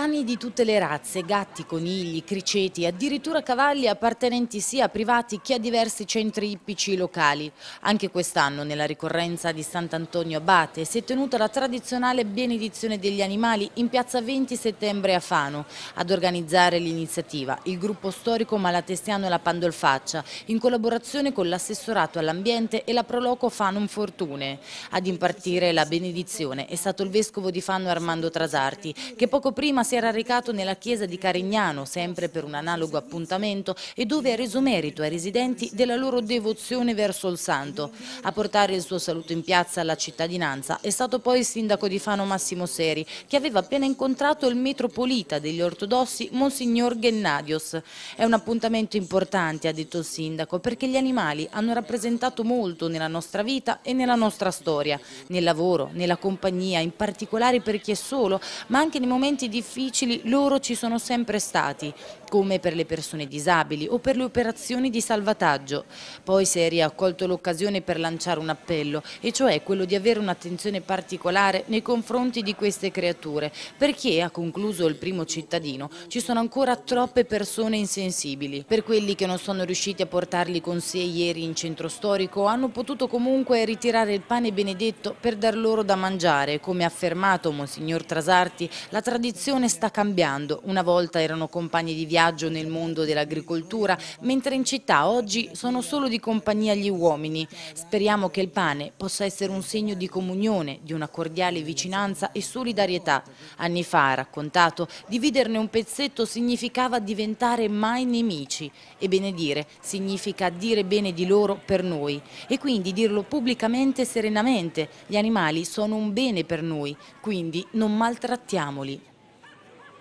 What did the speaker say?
Cani di tutte le razze, gatti, conigli, criceti, addirittura cavalli appartenenti sia a privati che a diversi centri ippici locali. Anche quest'anno, nella ricorrenza di Sant'Antonio Abate, si è tenuta la tradizionale benedizione degli animali in piazza 20 settembre a Fano. Ad organizzare l'iniziativa, il gruppo storico malatestiano e la Pandolfaccia, in collaborazione con l'assessorato all'ambiente e la Proloco Fano Fortune. Ad impartire la benedizione è stato il vescovo di Fano Armando Trasarti, che poco prima si era recato nella chiesa di Carignano, sempre per un analogo appuntamento, e dove ha reso merito ai residenti della loro devozione verso il santo. A portare il suo saluto in piazza alla cittadinanza è stato poi il sindaco di Fano Massimo Seri, che aveva appena incontrato il metropolita degli ortodossi, Monsignor Gennadios. È un appuntamento importante, ha detto il sindaco, perché gli animali hanno rappresentato molto nella nostra vita e nella nostra storia, nel lavoro, nella compagnia, in particolare per chi è solo, ma anche nei momenti difficili difficili loro ci sono sempre stati, come per le persone disabili o per le operazioni di salvataggio. Poi Seri ha colto l'occasione per lanciare un appello, e cioè quello di avere un'attenzione particolare nei confronti di queste creature, perché, ha concluso il primo cittadino, ci sono ancora troppe persone insensibili. Per quelli che non sono riusciti a portarli con sé ieri in centro storico, hanno potuto comunque ritirare il pane benedetto per dar loro da mangiare, come ha affermato Monsignor Trasarti, la tradizione generazione sta cambiando. Una volta erano compagni di viaggio nel mondo dell'agricoltura, mentre in città oggi sono solo di compagnia gli uomini. Speriamo che il pane possa essere un segno di comunione, di una cordiale vicinanza e solidarietà. Anni fa, ha raccontato, dividerne un pezzetto significava diventare mai nemici e benedire significa dire bene di loro per noi e quindi dirlo pubblicamente e serenamente. Gli animali sono un bene per noi, quindi non maltrattiamoli.